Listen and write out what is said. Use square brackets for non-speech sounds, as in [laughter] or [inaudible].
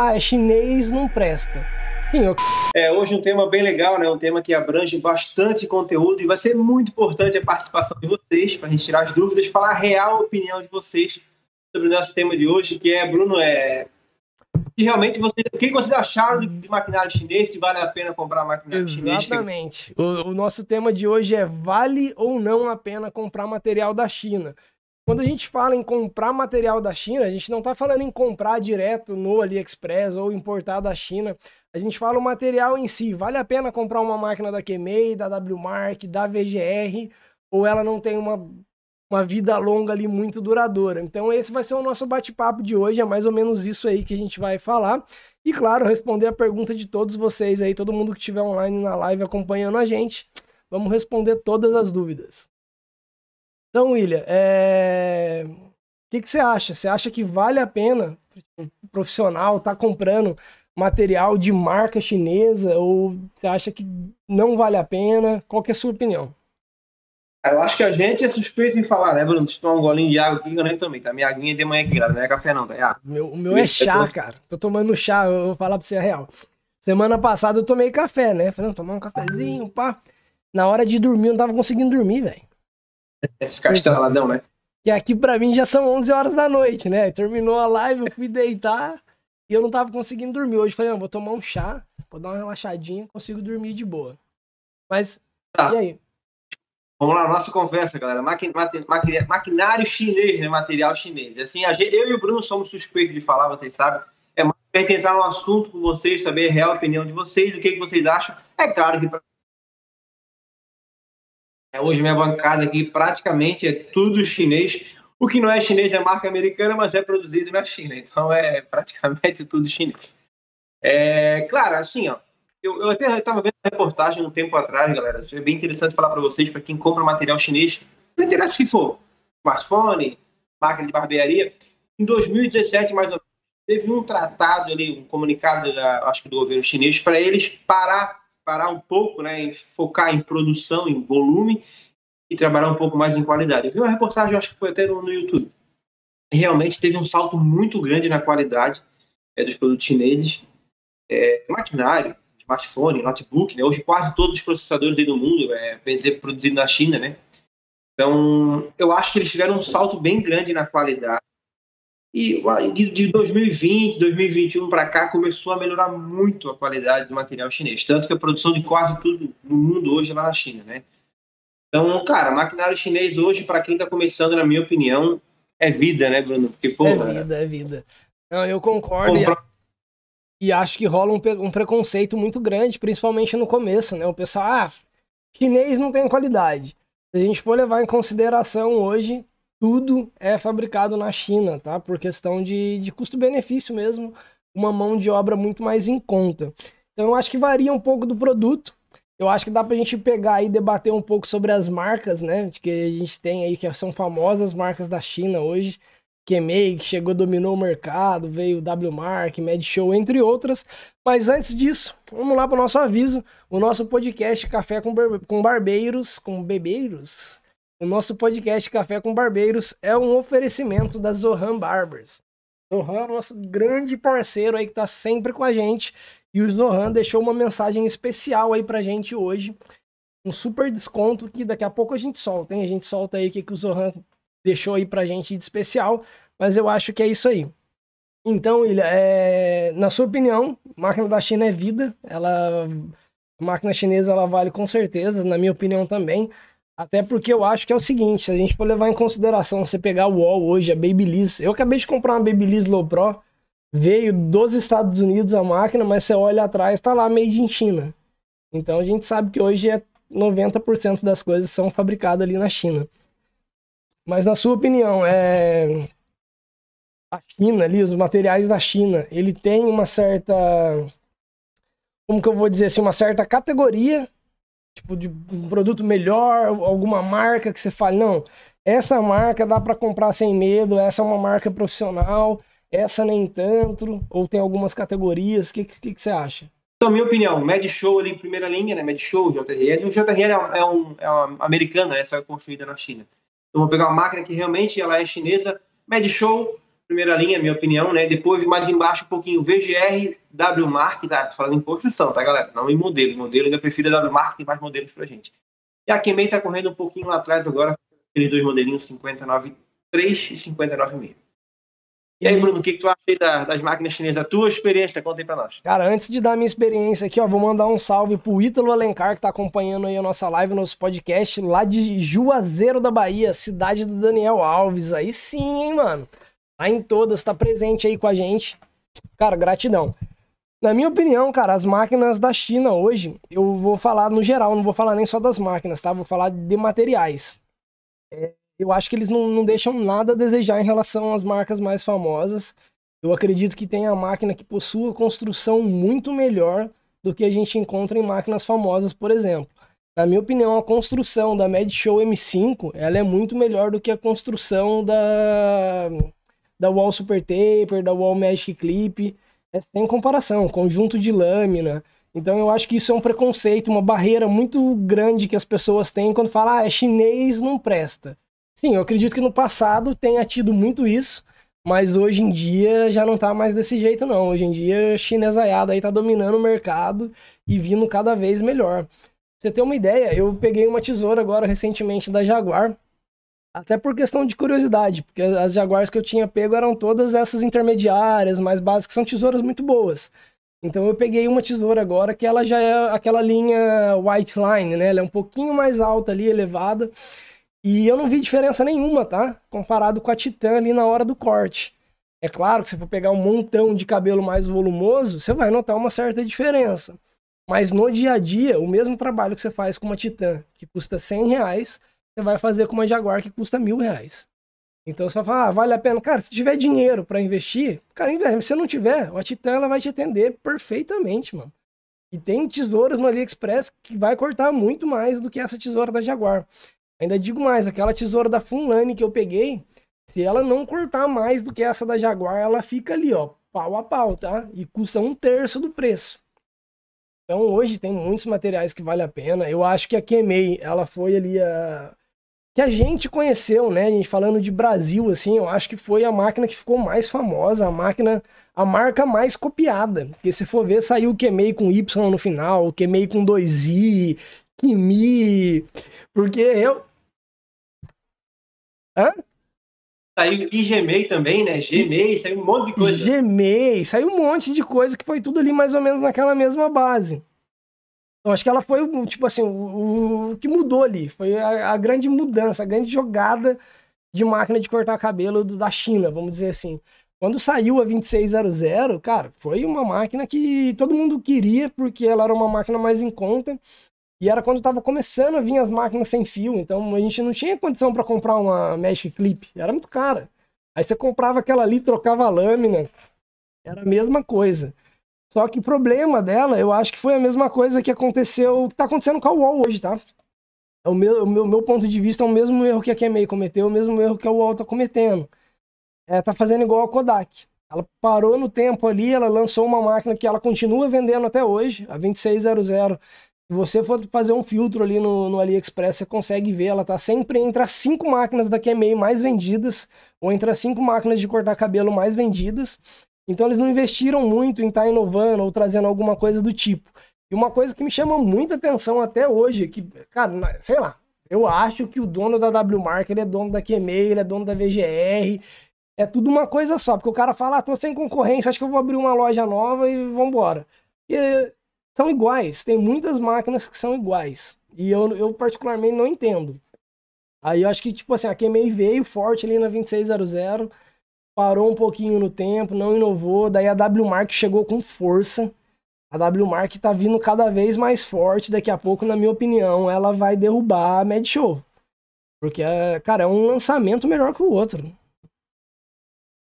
ah, é chinês não presta. Sim, eu... É, hoje um tema bem legal, né? Um tema que abrange bastante conteúdo e vai ser muito importante a participação de vocês para a gente tirar as dúvidas, falar a real opinião de vocês sobre o nosso tema de hoje, que é, Bruno, é... E realmente, vocês, o que vocês acharam de maquinário chinês? Se vale a pena comprar maquinário Exatamente. chinês? Exatamente. Que... O, o nosso tema de hoje é vale ou não a pena comprar material da China? Quando a gente fala em comprar material da China, a gente não está falando em comprar direto no AliExpress ou importar da China. A gente fala o material em si. Vale a pena comprar uma máquina da Kemei, da WMark, da VGR, ou ela não tem uma, uma vida longa ali muito duradoura? Então, esse vai ser o nosso bate-papo de hoje. É mais ou menos isso aí que a gente vai falar. E, claro, responder a pergunta de todos vocês aí, todo mundo que estiver online na live acompanhando a gente. Vamos responder todas as dúvidas. Então, William, é... o que, você acha? Você acha que vale a pena o profissional estar tá comprando material de marca chinesa ou você acha que não vale a pena? Qual que é a sua opinião? Eu acho que a gente é suspeito em falar, né, Bruno? Se tomar um golinho de água aqui, eu também, tá? Minha aguinha é de manhã aqui, não é café não, tá? Ah. meu, o meu é chá, cara. Tô tomando chá, eu vou falar pra você a real. Semana passada eu tomei café, né? Falei, tomar um cafezinho, pá. Na hora de dormir, eu não tava conseguindo dormir, velho. Ficar é estraladão, então, né? E aqui para mim já são 11 horas da noite, né? Terminou a live, eu fui deitar e eu não tava conseguindo dormir. Hoje falei, não, vou tomar um chá, vou dar uma relaxadinha, consigo dormir de boa. Mas, tá. e aí? Vamos lá, nossa conversa, galera. Maqui, maqui, maqui, maquinário chinês, né? Material chinês. Assim, gente, eu e o Bruno somos suspeitos de falar, vocês sabem. É mais pra entrar no assunto com vocês, saber a real opinião de vocês, do que, que vocês acham. É claro que para é, hoje minha bancada aqui praticamente é tudo chinês. O que não é chinês é marca americana, mas é produzido na China. Então é [laughs] praticamente tudo chinês. É, claro, assim, ó, eu, eu até estava vendo uma reportagem um tempo atrás, galera. É bem interessante falar para vocês, para quem compra material chinês, não interessa o que for, smartphone, máquina de barbearia. Em 2017, mais ou menos, teve um tratado ali, um comunicado, da, acho que do governo chinês, para eles parar parar um pouco, né, em focar em produção, em volume e trabalhar um pouco mais em qualidade. Eu vi uma reportagem, acho que foi até no, no YouTube. Realmente teve um salto muito grande na qualidade é, dos produtos chineses. É, maquinário, smartphone, notebook, né? Hoje quase todos os processadores do mundo é, bem dizer, produzido na China, né? Então, eu acho que eles tiveram um salto bem grande na qualidade e ah, de 2020, 2021 para cá começou a melhorar muito a qualidade do material chinês, tanto que a produção de quase tudo no mundo hoje é lá na China, né? Então, cara, maquinário chinês hoje para quem está começando, na minha opinião, é vida, né, Bruno? Porque pô, é vida, cara... é vida. Não, eu concordo. pra... E acho que rola um, um preconceito muito grande, principalmente no começo, né? O pessoal, ah, chinês não tem qualidade. Se a gente for levar em consideração hoje tudo é fabricado na China, tá? Por questão de, de custo-benefício mesmo, uma mão de obra muito mais em conta. Então eu acho que varia um pouco do produto. Eu acho que dá pra gente pegar e debater um pouco sobre as marcas, né? Que a gente tem aí, que são famosas marcas da China hoje. Kemei, que chegou, dominou o mercado, veio W Mark, MedShow, entre outras. Mas antes disso, vamos lá para o nosso aviso. O nosso podcast Café com, com Barbeiros, com Bebeiros, o nosso podcast Café com Barbeiros é um oferecimento da Zohan Barbers. Zohan é nosso grande parceiro aí que tá sempre com a gente. E o Zohan deixou uma mensagem especial aí pra gente hoje. Um super desconto que daqui a pouco a gente solta, hein? A gente solta aí o que, que o Zohan deixou aí pra gente de especial. Mas eu acho que é isso aí. Então, Ilha, é... na sua opinião, máquina da China é vida. Ela... A máquina chinesa ela vale com certeza, na minha opinião também. Até porque eu acho que é o seguinte, se a gente for levar em consideração, você pegar o UOL hoje, a Babyliss, eu acabei de comprar uma Babyliss Low Pro, veio dos Estados Unidos a máquina, mas você olha atrás, tá lá made in China. Então a gente sabe que hoje é 90% das coisas são fabricadas ali na China. Mas na sua opinião, é a China ali, os materiais da China, ele tem uma certa como que eu vou dizer assim, uma certa categoria tipo, de um produto melhor, alguma marca que você fale, não, essa marca dá para comprar sem medo, essa é uma marca profissional, essa nem tanto, ou tem algumas categorias, o que, que, que, você acha? Então, minha opinião, MedShow ali em primeira linha, né, MedShow, JRL, o JRL é, é, é, um, é uma americana, essa né, é construída na China. Então, vou pegar uma máquina que realmente ela é chinesa, MedShow primeira linha, minha opinião, né? Depois, mais embaixo um pouquinho, VGR, W Mark, tá? falando em construção, tá, galera? Não em modelo. Modelo, ainda prefiro a Mark, tem mais modelos pra gente. E a Kemei tá correndo um pouquinho lá atrás agora, aqueles dois modelinhos, 59.3 e 59,5. E aí, Bruno, o que, que tu acha aí das máquinas chinesas? A tua experiência, conta aí pra nós. Cara, antes de dar minha experiência aqui, ó, vou mandar um salve pro Ítalo Alencar, que tá acompanhando aí a nossa live, nosso podcast, lá de Juazeiro da Bahia, cidade do Daniel Alves. Aí sim, hein, mano? em todas, está presente aí com a gente. Cara, gratidão. Na minha opinião, cara, as máquinas da China hoje, eu vou falar no geral, não vou falar nem só das máquinas, tá? Vou falar de materiais. É, eu acho que eles não, não deixam nada a desejar em relação às marcas mais famosas. Eu acredito que tem a máquina que possua construção muito melhor do que a gente encontra em máquinas famosas, por exemplo. Na minha opinião, a construção da Mad Show M5, ela é muito melhor do que a construção da da Wall Super Taper, da Wall Magic Clip, é sem comparação, conjunto de lâmina. Então eu acho que isso é um preconceito, uma barreira muito grande que as pessoas têm quando falam, ah, é chinês, não presta. Sim, eu acredito que no passado tenha tido muito isso, mas hoje em dia já não tá mais desse jeito não. Hoje em dia a chinesaiada aí tá dominando o mercado e vindo cada vez melhor. Pra você ter uma ideia, eu peguei uma tesoura agora recentemente da Jaguar, até por questão de curiosidade, porque as Jaguars que eu tinha pego eram todas essas intermediárias, mais básicas, são tesouras muito boas. Então eu peguei uma tesoura agora que ela já é aquela linha white line, né? Ela é um pouquinho mais alta ali, elevada. E eu não vi diferença nenhuma, tá? Comparado com a Titan ali na hora do corte. É claro que se for pegar um montão de cabelo mais volumoso, você vai notar uma certa diferença. Mas no dia a dia, o mesmo trabalho que você faz com uma Titan, que custa 100 reais, você vai fazer com uma Jaguar que custa mil reais. Então você vai falar, ah, vale a pena. Cara, se tiver dinheiro para investir, cara, investe. Se você não tiver, a Titan ela vai te atender perfeitamente, mano. E tem tesouras no AliExpress que vai cortar muito mais do que essa tesoura da Jaguar. Ainda digo mais, aquela tesoura da Funlane que eu peguei, se ela não cortar mais do que essa da Jaguar, ela fica ali, ó, pau a pau, tá? E custa um terço do preço. Então hoje tem muitos materiais que vale a pena. Eu acho que a Kemei, ela foi ali a que a gente conheceu, né? A gente falando de Brasil, assim, eu acho que foi a máquina que ficou mais famosa, a máquina, a marca mais copiada. Porque se for ver, saiu o QMEI com Y no final, o QMEI com 2i, Kimi, porque eu... Hã? Saiu e Gmail também, né? Gmail, saiu um monte de coisa. Gmail, saiu um monte de coisa que foi tudo ali mais ou menos naquela mesma base. Então, acho que ela foi, tipo assim, o, o que mudou ali. Foi a, a, grande mudança, a grande jogada de máquina de cortar cabelo do, da China, vamos dizer assim. Quando saiu a 2600, cara, foi uma máquina que todo mundo queria, porque ela era uma máquina mais em conta. E era quando estava começando a vir as máquinas sem fio, então a gente não tinha condição para comprar uma Magic Clip, era muito cara. Aí você comprava aquela ali, trocava a lâmina, era a mesma coisa. Só que o problema dela, eu acho que foi a mesma coisa que aconteceu, que tá acontecendo com a UOL hoje, tá? É o meu, o meu, meu ponto de vista é o mesmo erro que a QMEI cometeu, é o mesmo erro que a UOL tá cometendo. É, tá fazendo igual a Kodak. Ela parou no tempo ali, ela lançou uma máquina que ela continua vendendo até hoje, a 2600. Se você for fazer um filtro ali no, no AliExpress, você consegue ver, ela tá sempre entre as cinco máquinas da QMEI mais vendidas, ou entre as cinco máquinas de cortar cabelo mais vendidas. Então eles não investiram muito em estar tá inovando ou trazendo alguma coisa do tipo. E uma coisa que me chama muita atenção até hoje, é que, cara, sei lá, eu acho que o dono da W Mark, ele é dono da QME, ele é dono da VGR, é tudo uma coisa só, porque o cara fala, ah, tô sem concorrência, acho que eu vou abrir uma loja nova e vambora. E são iguais, tem muitas máquinas que são iguais. E eu, eu particularmente não entendo. Aí eu acho que, tipo assim, a QME veio forte ali na 2600, parou um pouquinho no tempo, não inovou. Daí a W Mark chegou com força. A W Mark tá vindo cada vez mais forte. Daqui a pouco, na minha opinião, ela vai derrubar a Med Show. Porque, é, cara, é um lançamento melhor que o outro.